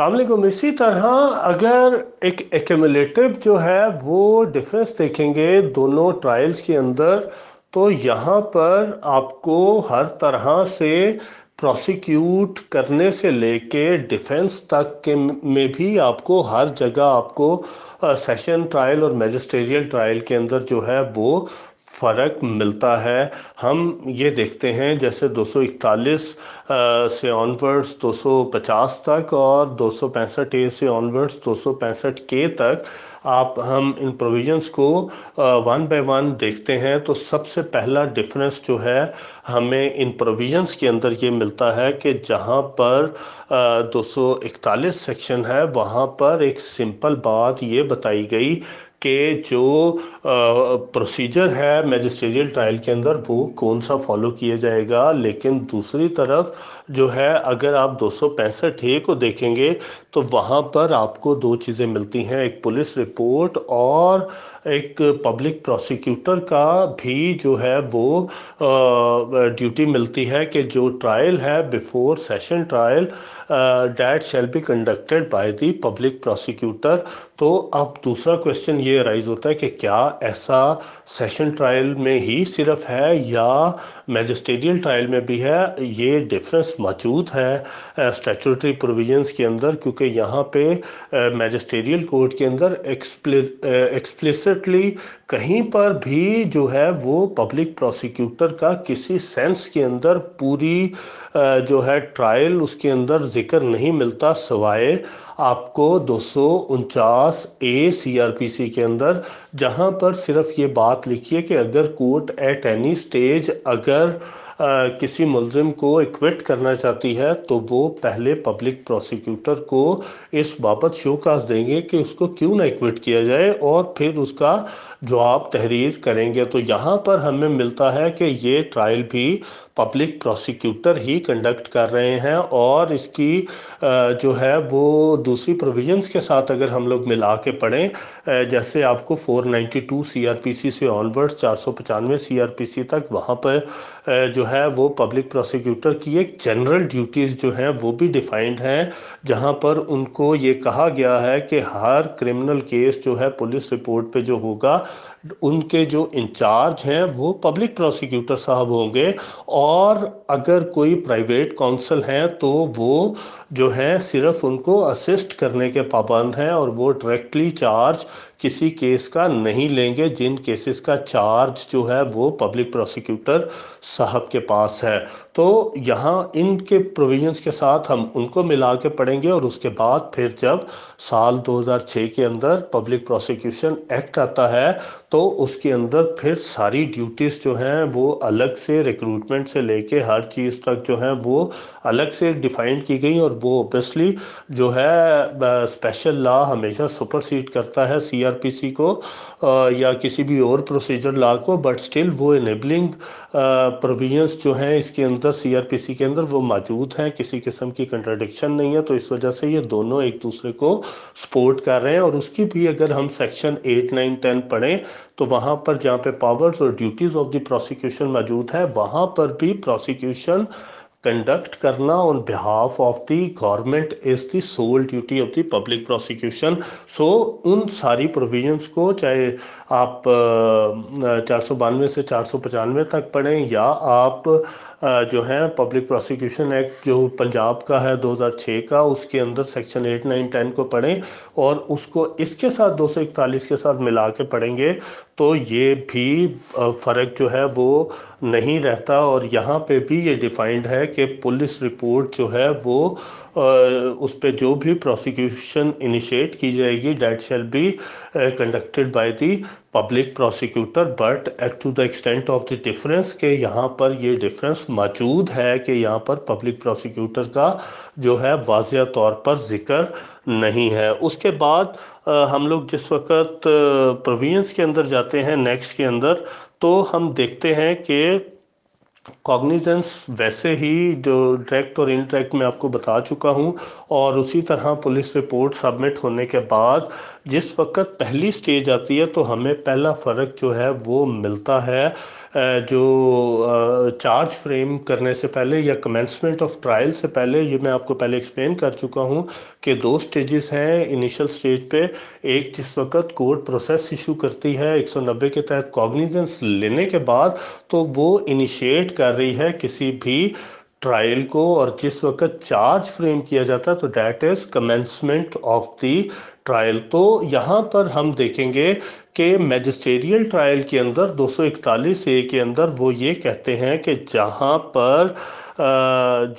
अलैक्म इसी तरह अगर एक एकमलेटिव जो है वो डिफरेंस देखेंगे दोनों ट्रायल्स के अंदर तो यहाँ पर आपको हर तरह से प्रोसिक्यूट करने से लेके डिफेंस तक के में भी आपको हर जगह आपको सेशन ट्रायल और मैजिस्ट्रेरियल ट्रायल के अंदर जो है वो फ़र्क मिलता है हम ये देखते हैं जैसे 241 से ऑनवर्ड्स 250 तक और 265 ए से ऑनवर्ड्स 265 के तक आप हम इन प्रोविजंस को वन बाय वन देखते हैं तो सबसे पहला डिफरेंस जो है हमें इन प्रोविजंस के अंदर ये मिलता है कि जहाँ पर आ, 241 सेक्शन है वहाँ पर एक सिंपल बात ये बताई गई के जो प्रोसीजर है मजिस्ट्रेरियल ट्रायल के अंदर वो कौन सा फॉलो किया जाएगा लेकिन दूसरी तरफ जो है अगर आप दो सौ पैंसठ ए को देखेंगे तो वहाँ पर आपको दो चीज़ें मिलती हैं एक पुलिस रिपोर्ट और एक पब्लिक प्रोसिक्यूटर का भी जो है वो ड्यूटी मिलती है कि जो ट्रायल है before session trial that shall be conducted by the public prosecutor तो अब दूसरा क्वेश्चन ये राइज होता है कि क्या ऐसा सेशन ट्रायल में ही सिर्फ है या मैजिस्टेरियल ट्रायल में भी है ये डिफरेंस मौजूद है स्टेचूटरी uh, प्रोविजंस के अंदर क्योंकि यहाँ पे मैजिस्टेरियल uh, कोर्ट के अंदर एक्सप्लिसिटली uh, कहीं पर भी जो है वो पब्लिक प्रोसिक्यूटर का किसी सेंस के अंदर पूरी जो है ट्रायल उसके अंदर जिक्र नहीं मिलता सवाए आपको दो सौ उनचास ए सी आर पी सी के अंदर जहाँ पर सिर्फ ये बात लिखी है कि अगर कोर्ट एट एनी स्टेज अगर आ, किसी मुलजिम को इक्विट करना चाहती है तो वो पहले पब्लिक प्रोसिक्यूटर को इस बाबत शोकास देंगे कि उसको क्यों ना इक्विट किया जाए और फिर उसका जवाब तहरीर करेंगे तो यहाँ पर हमें मिलता है कि ये ट्रायल भी पब्लिक प्रोसिक्यूटर ही कंडक्ट कर रहे हैं और इसकी की जो है वो दूसरी प्रोविजंस के साथ अगर हम लोग मिला के पढ़ें जैसे आपको 492 सीआरपीसी से ऑनवर्ड्स चार सौ पचानवे सी तक वहाँ पर जो है वो पब्लिक प्रोसिक्यूटर की एक जनरल ड्यूटीज़ जो हैं वो भी डिफाइंड हैं जहाँ पर उनको ये कहा गया है कि हर क्रिमिनल केस जो है पुलिस रिपोर्ट पे जो होगा उनके जो इंचार्ज हैं वो पब्लिक प्रोसिक्यूटर साहब होंगे और अगर कोई प्राइवेट काउंसिल हैं तो वो जो हैं सिर्फ उनको असिस्ट करने के पाबंद हैं और वो डायरेक्टली चार्ज किसी केस का नहीं लेंगे जिन केसेस का चार्ज जो है वो पब्लिक प्रोसिक्यूटर साहब के पास है तो यहाँ इनके प्रोविजंस के साथ हम उनको मिला के पढ़ेंगे और उसके बाद फिर जब साल 2006 के अंदर पब्लिक प्रोसिक्यूशन एक्ट आता है तो उसके अंदर फिर सारी ड्यूटीज़ जो हैं वो अलग से रिक्रूटमेंट से लेके हर चीज़ तक जो है वो अलग से डिफाइन की गई और वो ऑब्वियसली जो है स्पेशल लॉ हमेशा सुपरसीड करता है सी आर सीआरपीसी को आ, या किसी भी और प्रोसीजर ला को बट स्टिल वो इनेबलिंग प्रोविजंस जो हैं इसके अंदर सीआरपीसी के अंदर वो मौजूद हैं किसी किस्म की कंट्राडिक्शन नहीं है तो इस वजह से ये दोनों एक दूसरे को सपोर्ट कर रहे हैं और उसकी भी अगर हम सेक्शन एट नाइन टेन पढ़ें तो वहाँ पर जहाँ पे पावर्स और ड्यूटीज़ ऑफ द प्रोसिक्यूशन मौजूद है वहाँ पर भी प्रोसिक्यूशन कंडक्ट करना on behalf of the government is the sole duty of the public prosecution so उन सारी provisions को चाहे आप चार सौ बानवे से चार सौ पचानवे तक पढ़ें या आप जो है पब्लिक प्रोसिक्यूशन एक्ट जो पंजाब का है 2006 का उसके अंदर सेक्शन एट नाइन टेन को पढ़ें और उसको इसके साथ दो के साथ मिला के पढ़ेंगे तो ये भी फ़र्क जो है वो नहीं रहता और यहाँ पे भी ये डिफाइंड है कि पुलिस रिपोर्ट जो है वो उस पर जो भी प्रोसिक्यूशन इनिशिएट की जाएगी that shall be conducted by the public prosecutor but at to the extent of the difference के यहाँ पर ये डिफरेंस मौजूद है कि यहाँ पर पब्लिक प्रोसिक्यूटर का जो है वाजह तौर पर जिक्र नहीं है उसके बाद हम लोग जिस वक्त प्रोविंस के अंदर जाते हैं नेक्स्ट के अंदर तो हम देखते हैं कि कॉग्निजेंस वैसे ही जो डायरेक्ट और इनडायरेक्ट में आपको बता चुका हूँ और उसी तरह पुलिस रिपोर्ट सबमिट होने के बाद जिस वक्त पहली स्टेज आती है तो हमें पहला फ़र्क जो है वो मिलता है जो चार्ज फ्रेम करने से पहले या कमेंसमेंट ऑफ ट्रायल से पहले ये मैं आपको पहले एक्सप्लेन कर चुका हूँ कि दो स्टेजेस हैं इनिशियल स्टेज पे एक जिस वक्त कोर्ट प्रोसेस इशू करती है 190 के तहत कॉग्निजेंस लेने के बाद तो वो इनिशिएट कर रही है किसी भी ट्रायल को और जिस वक्त चार्ज फ्रेम किया जाता है तो that is commencement of the trial तो यहाँ पर हम देखेंगे कि मैजिस्ट्रेरियल ट्रायल के अंदर 241 ए के अंदर वो ये कहते हैं कि जहाँ पर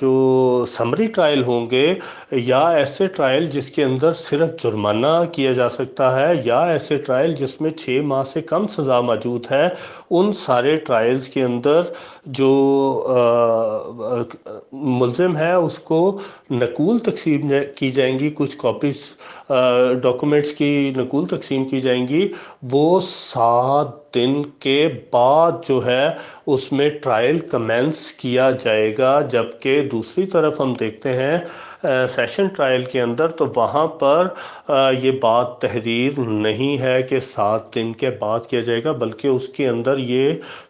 जो समरी ट्रायल होंगे या ऐसे ट्रायल जिसके अंदर सिर्फ जुर्माना किया जा सकता है या ऐसे ट्रायल जिसमें छः माह से कम सज़ा मौजूद है उन सारे ट्रायल्स के अंदर जो मुलजम है उसको नकूल तकसीम की जाएंगी कुछ कॉपीज़ डॉक्यूमेंट्स की नकूल तकसीम की जाएंगी वो सात दिन के बाद जो है उसमें ट्रायल कमेंस किया जाएगा जबकि दूसरी तरफ हम देखते हैं सेशन ट्रायल के अंदर तो वहाँ पर ये बात तहरीर नहीं है कि सात दिन के बाद किया जाएगा बल्कि उसके अंदर ये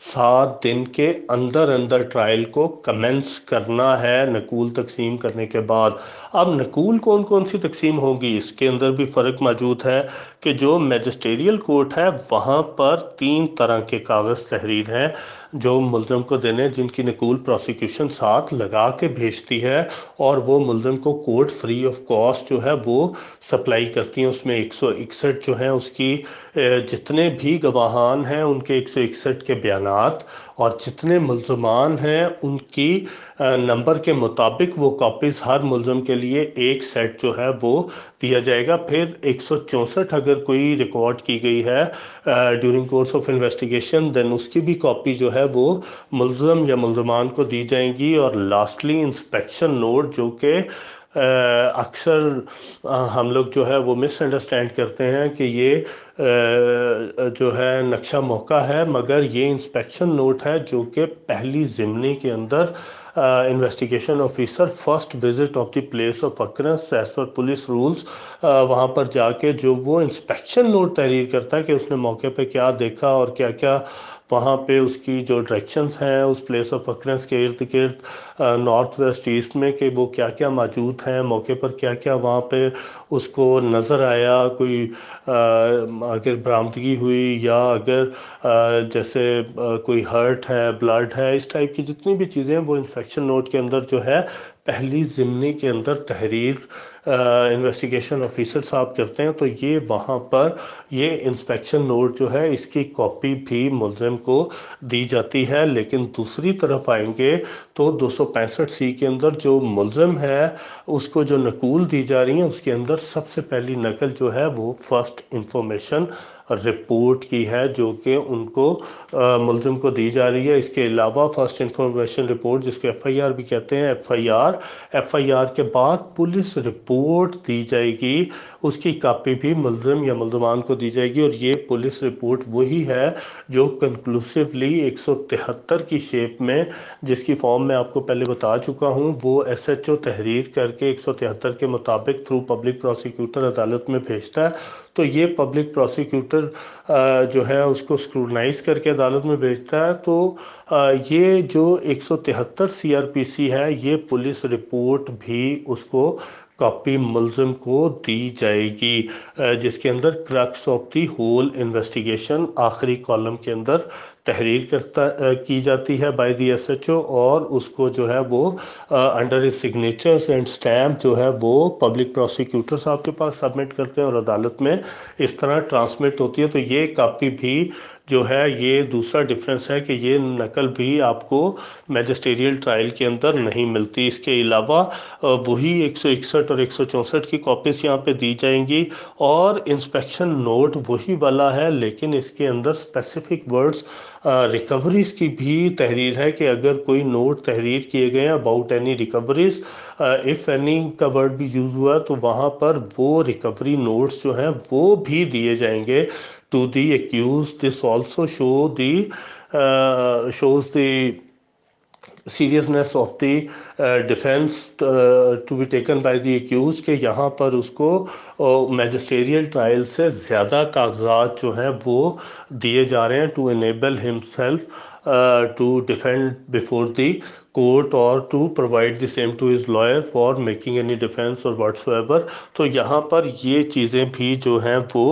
सात दिन के अंदर अंदर ट्रायल को कमेंस करना है नकूल तकसीम करने के बाद अब नकूल कौन कौन सी तकसीम होगी इसके अंदर भी फ़र्क मौजूद है कि जो मजिस्ट्रेरियल कोर्ट है वहाँ पर तीन तीन तरह के कागज़ तहरीर हैं जो मुलम को देने जिनकी नकूल प्रोसिक्यूशन साथ लगा के भेजती है और वो मुलम को कोर्ट फ्री ऑफ कॉस्ट जो है वो सप्लाई करती हैं उसमें एक सौ इकसठ जो है उसकी जितने भी गवाहान हैं उनके एक सौ इकसठ के बयानात और जितने मुलजमान हैं उनकी नंबर के मुताबिक वो कापीज़ हर मुलज़म के लिए एक सेट जो है वो दिया जाएगा फिर एक अगर कोई रिकॉर्ड की गई है during course of investigation then उसकी भी कॉपी जो है वो मुलम या मुलजमान को दी जाएंगी और लास्टली इंस्पेक्शन नोट जो कि अक्सर हम लोग जो है वो मिसअंडरस्टैंड करते हैं कि ये जो है नक्शा मौका है मगर ये इंस्पेक्शन नोट है जो कि पहली ज़िमनी के अंदर investigation officer first visit of the place of occurrence as per police rules वहाँ पर जाके जो वो इंस्पेक्शन नोट तहरीर करता है कि उसने मौके पे क्या देखा और क्या क्या वहाँ पे उसकी जो डायरेक्शंस हैं उस प्लेस ऑफ अक्रेंस के इर्द गिर्द नॉर्थ वेस्ट ईस्ट में कि वो क्या क्या मौजूद हैं मौके पर क्या क्या वहाँ पे उसको नज़र आया कोई अगर बरामदगी हुई या अगर जैसे कोई हर्ट है ब्लड है इस टाइप की जितनी भी चीज़ें वो इन्फेक्शन नोट के अंदर जो है पहली ज़िमनी के अंदर तहरीर इन्वेस्टिगेशन ऑफिसर साहब करते हैं तो ये वहाँ पर ये इंस्पेक्शन नोट जो है इसकी कॉपी भी मुलम को दी जाती है लेकिन दूसरी तरफ आएंगे तो दो सी के अंदर जो मुलज़म है उसको जो नकूल दी जा रही है उसके अंदर सबसे पहली नकल जो है वो फर्स्ट इंफॉर्मेशन रिपोर्ट की है जो कि उनको मुलजम को दी जा रही है इसके अलावा फर्स्ट इंफॉर्मेशन रिपोर्ट जिसको एफ आई आर भी कहते हैं F I R F I R के बाद पुलिस रिपोर्ट दी जाएगी उसकी कापी भी मुलजम या मुलजमान को दी जाएगी और ये पुलिस रिपोर्ट वही है जो कंक्लूसिवली एक सौ तिहत्तर की शेप में जिसकी फॉर्म मैं आपको पहले बता चुका हूँ वो एस एच ओ तहरीर करके एक सौ तिहत्तर के मुताबिक थ्रू पब्लिक प्रोसिक्यूटर अदालत में भेजता है तो ये पब्लिक प्रोसिक्यूटर जो है उसको स्क्रूटनाइज करके अदालत में भेजता है तो ये जो 173 सीआरपीसी है ये पुलिस रिपोर्ट भी उसको कॉपी मुलजम को दी जाएगी जिसके अंदर crux of the whole investigation आखिरी कॉलम के अंदर तहरीर करता की जाती है बाय दी ओ और उसको जो है वो अंडर सिग्नेचर्स एंड स्टैम्प जो है वो पब्लिक प्रोसिक्यूटर साहब के पास सबमिट करते हैं और अदालत में इस तरह ट्रांसमिट होती है तो ये कापी भी जो है ये दूसरा डिफरेंस है कि ये नकल भी आपको मैजिस्टेरियल ट्रायल के अंदर नहीं मिलती इसके अलावा वही एक सौ इकसठ और एक सौ चौंसठ की कॉपीज यहाँ पे दी जाएंगी और इंस्पेक्शन नोट वही वाला है लेकिन इसके अंदर स्पेसिफिक वर्ड्स रिकवरीज की भी तहरीर है कि अगर कोई नोट तहरीर किए गए हैं about any recoveries if any का वर्ड भी यूज़ हुआ तो वहाँ पर वो रिकवरी नोट्स जो हैं वो भी दिए जाएंगे to the accused this also show the shows the seriousness of the defence to be taken by the accused के यहाँ पर उसको uh, ट्रायल से ज़्यादा कागजात जो हैं वो दिए जा रहे हैं to enable himself to defend before the court और to provide the same to his lawyer for making any defence और एवर तो यहाँ पर ये चीज़ें भी जो हैं वो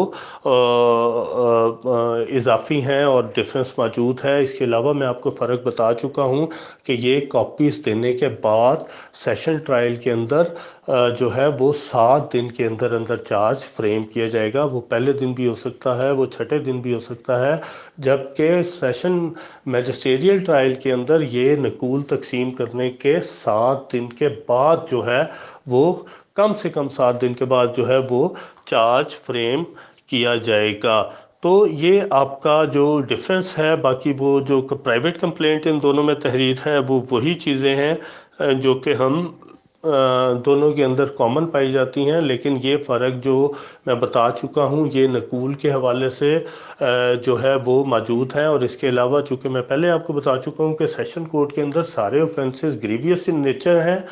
इजाफी हैं और डिफरेंस मौजूद है इसके अलावा मैं आपको फ़र्क बता चुका हूँ कि ये कॉपीज़ देने के बाद सेशन ट्रायल के अंदर जो है वो सात दिन के अंदर अंदर चार्ज फ्रेम किया जाएगा वो पहले दिन भी हो सकता है वो छठे दिन भी हो सकता है जबकि सेशन मजिस्टेरियल ट्रायल के अंदर ये नकूल तकसीम तकसीम करने के सात दिन के बाद जो है वो कम से कम सात दिन के बाद जो है वो चार्ज फ्रेम किया जाएगा तो ये आपका जो डिफरेंस है बाकी वो जो प्राइवेट कंप्लेंट इन दोनों में तहरीर है वो वही चीज़ें हैं जो कि हम दोनों के अंदर कॉमन पाई जाती हैं लेकिन ये फ़र्क जो मैं बता चुका हूँ ये नकूल के हवाले से जो है वो मौजूद हैं और इसके अलावा चूँकि मैं पहले आपको बता चुका हूँ कि सेशन कोर्ट के अंदर सारे ऑफेंसेस ग्रीवियस इन नेचर हैं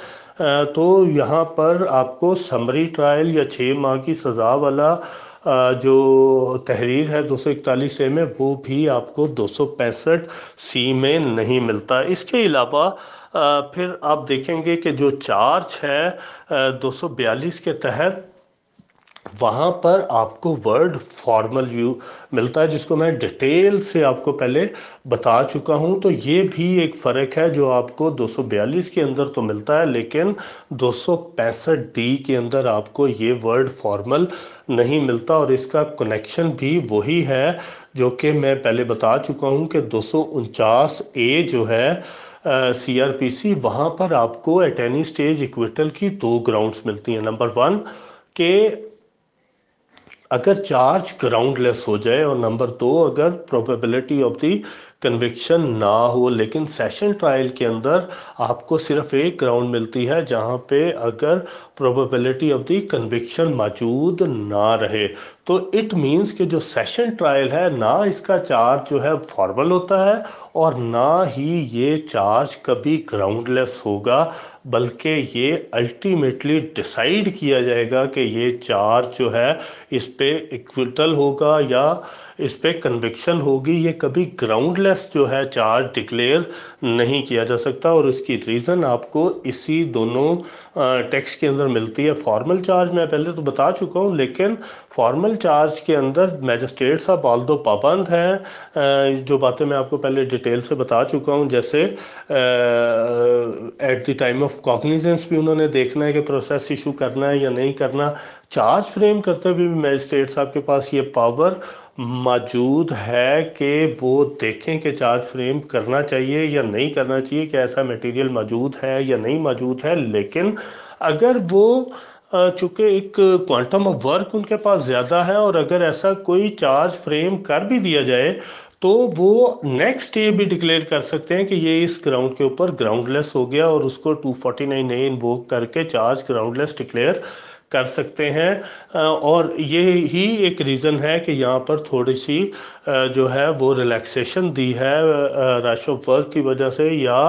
तो यहाँ पर आपको समरी ट्रायल या छः माह की सज़ा वाला जो तहरीर है दो सौ इकतालीस ए में वो भी आपको दो सौ पैंसठ सी में नहीं मिलता इसके अलावा फिर आप देखेंगे कि जो चार्ज है दो के तहत वहाँ पर आपको वर्ड फॉर्मल व्यू मिलता है जिसको मैं डिटेल से आपको पहले बता चुका हूँ तो ये भी एक फ़र्क है जो आपको 242 के अंदर तो मिलता है लेकिन दो डी के अंदर आपको ये वर्ड फॉर्मल नहीं मिलता और इसका कनेक्शन भी वही है जो कि मैं पहले बता चुका हूँ कि दो ए जो है सी आर पी सी वहाँ पर आपको एट एनी स्टेज इक्विटल की दो ग्राउंड्स मिलती हैं नंबर वन के अगर चार्ज ग्राउंडलेस हो जाए और नंबर दो अगर प्रोबेबिलिटी ऑफ दी कन्विक्शन ना हो लेकिन सेशन ट्रायल के अंदर आपको सिर्फ एक ग्राउंड मिलती है जहां पे अगर प्रोबेबिलिटी ऑफ दी कन्विक्शन मौजूद ना रहे तो इट मींस कि जो सेशन ट्रायल है ना इसका चार्ज जो है फॉर्मल होता है और ना ही ये चार्ज कभी ग्राउंडलेस होगा बल्कि ये अल्टीमेटली डिसाइड किया जाएगा कि ये चार्ज जो है इस पर इक्विटल होगा या इस पर कन्विक्शन होगी ये कभी ग्राउंडलेस जो है चार्ज डिक्लेयर नहीं किया जा सकता और इसकी रीज़न आपको इसी दोनों टेक्स्ट के अंदर मिलती है फॉर्मल चार्ज मैं पहले तो बता चुका हूँ लेकिन फॉर्मल चार्ज के अंदर मैजिस्ट्रेट साहब ऑल दो पाबंद हैं जो बातें मैं आपको पहले डिटेल से बता चुका हूँ जैसे at the time of cognizance भी उन्होंने देखना है कि प्रोसेस इशू करना है या नहीं करना चार्ज फ्रेम करते हुए भी मैजिस्ट्रेट साहब के पास ये पावर मौजूद है कि वो देखें कि चार्ज फ्रेम करना चाहिए या नहीं करना चाहिए कि ऐसा मटेरियल मौजूद है या नहीं मौजूद है लेकिन अगर वो चूँकि एक क्वांटम ऑफ वर्क उनके पास ज़्यादा है और अगर ऐसा कोई चार्ज फ्रेम कर भी दिया जाए तो वो नेक्स्ट डे भी डिक्लेयर कर सकते हैं कि ये इस ग्राउंड के ऊपर ग्राउंडलेस हो गया और उसको 249 फोर्टी नाइन करके चार्ज ग्राउंडलेस डिक्लेयर कर सकते हैं और ये ही एक रीज़न है कि यहाँ पर थोड़ी सी जो है वो रिलैक्सेशन दी है रश ऑफ वर्क की वजह से या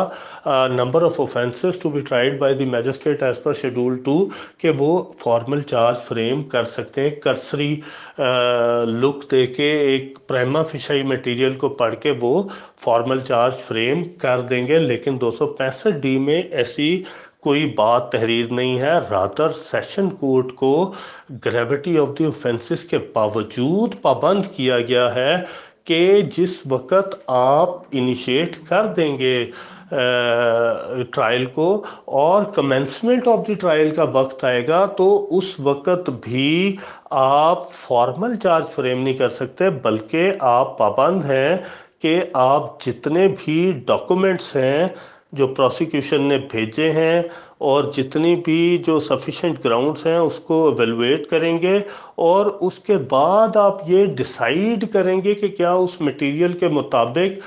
number of offences to be tried by the magistrate as per schedule two कि वो फॉर्मल चार्ज फ्रेम कर सकते हैं कर्सरी लुक दे के एक प्रेमा फिशाई मटेरियल को पढ़ के वो फॉर्मल चार्ज फ्रेम कर देंगे लेकिन दो डी में ऐसी कोई बात तहरीर नहीं है रातर सेशन कोर्ट को ग्रेविटी ऑफ द ऑफेंसेस के बावजूद पाबंद किया गया है कि जिस वक़्त आप इनिशिएट कर देंगे ट्रायल को और कमेंसमेंट ऑफ द ट्रायल का वक्त आएगा तो उस वक़्त भी आप फॉर्मल चार्ज फ्रेम नहीं कर सकते बल्कि आप पाबंद हैं कि आप जितने भी डॉक्यूमेंट्स हैं जो प्रोसिक्यूशन ने भेजे हैं और जितनी भी जो सफिशेंट ग्राउंड्स हैं उसको एवेलुएट करेंगे और उसके बाद आप ये डिसाइड करेंगे कि क्या उस मटेरियल के मुताबिक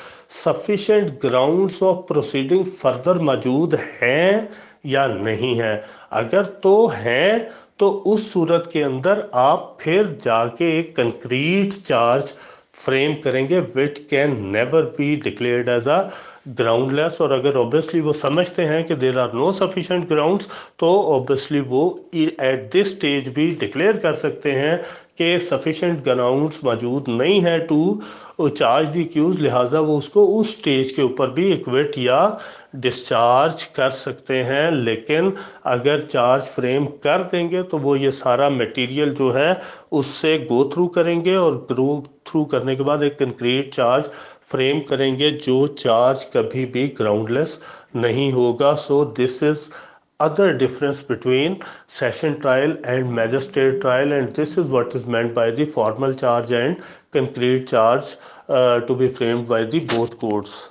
sufficient grounds of proceeding further मौजूद हैं या नहीं हैं अगर तो हैं तो उस सूरत के अंदर आप फिर जाके एक कंक्रीट चार्ज फ्रेम करेंगे which can never be declared as a groundless और अगर ऑब्वियसली वो समझते हैं कि there are no sufficient grounds तो ऑब्वियसली वो एट दिस स्टेज भी डिक्लेयर कर सकते हैं कि सफिशेंट ग्राउंड्स मौजूद नहीं है टू चार्ज दी क्यूज लिहाजा वो उसको उस स्टेज के ऊपर भी इक्विट या डिस्चार्ज कर सकते हैं लेकिन अगर चार्ज फ्रेम कर देंगे तो वो ये सारा मटेरियल जो है उससे गो थ्रू करेंगे और ग्रो थ्रू करने के बाद एक कंक्रीट चार्ज फ्रेम करेंगे जो चार्ज कभी भी ग्राउंडलेस नहीं होगा so this is other difference between session trial and magistrate trial and this is what is meant by the formal charge and concrete charge to be framed by the both courts